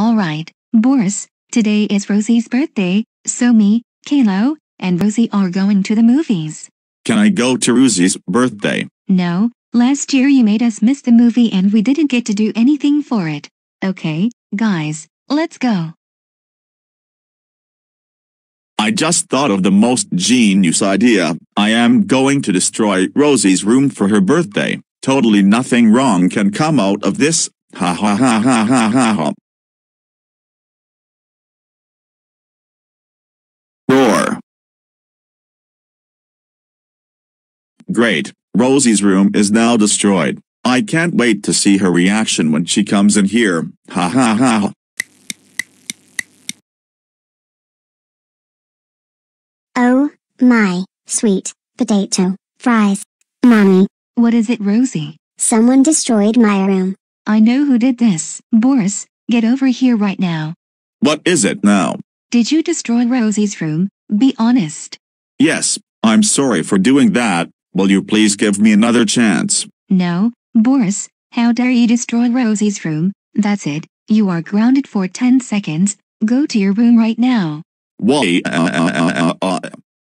Alright, Boris, today is Rosie's birthday, so me, Kalo, and Rosie are going to the movies. Can I go to Rosie's birthday? No, last year you made us miss the movie and we didn't get to do anything for it. Okay, guys, let's go. I just thought of the most genius idea. I am going to destroy Rosie's room for her birthday. Totally nothing wrong can come out of this. Ha ha ha ha ha ha ha. Great, Rosie's room is now destroyed. I can't wait to see her reaction when she comes in here, ha ha ha. Oh, my, sweet, potato, fries. Mommy. What is it, Rosie? Someone destroyed my room. I know who did this. Boris, get over here right now. What is it now? Did you destroy Rosie's room? Be honest. Yes, I'm sorry for doing that, Will you please give me another chance? No, Boris, how dare you destroy Rosie's room? That's it, you are grounded for 10 seconds, go to your room right now. Why? Uh, uh,